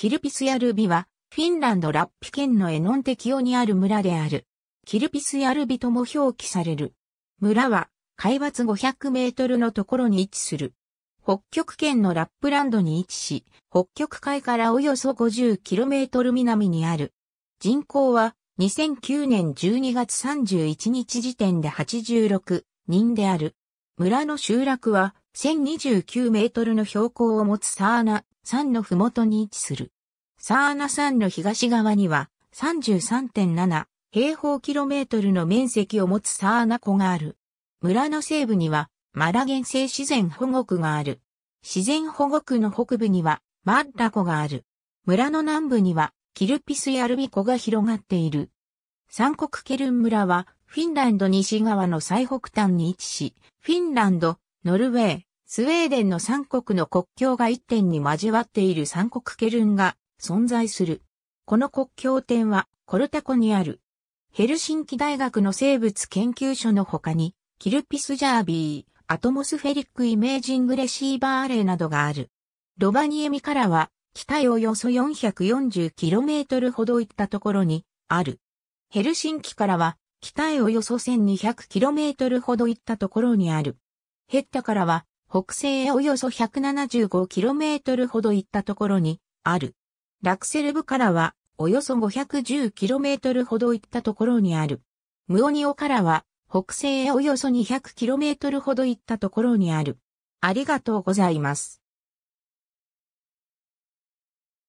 キルピスヤルビは、フィンランドラッピ県のエノンテキオにある村である。キルピスヤルビとも表記される。村は、海抜500メートルのところに位置する。北極圏のラップランドに位置し、北極海からおよそ5 0トル南にある。人口は2009年12月31日時点で86人である。村の集落は1029メートルの標高を持つサーナ山のふもとに位置する。サーナ山の東側には33.7平方キロメートルの面積を持つサーナ湖がある。村の西部にはマラ原生自然保護区がある。自然保護区の北部にはマッラ湖がある。村の南部にはキルピスやルビ湖が広がっている。三国ケルン村はフィンランド西側の最北端に位置し、フィンランド、ノルウェー、スウェーデンの三国の国境が一点に交わっている三国ケルンが存在する。この国境点はコルタコにある。ヘルシンキ大学の生物研究所の他に、キルピスジャービー、アトモスフェリックイメージングレシーバーアレイなどがある。ロバニエミからは、北へおよそ 440km ほど行ったところに、ある。ヘルシンキからは、北へおよそ 1200km ほど行ったところにある。ヘッタからは、北西へおよそ 175km ほど行ったところにある。ラクセルブからはおよそ 510km ほど行ったところにある。ムオニオからは北西へおよそ 200km ほど行ったところにある。ありがとうございます。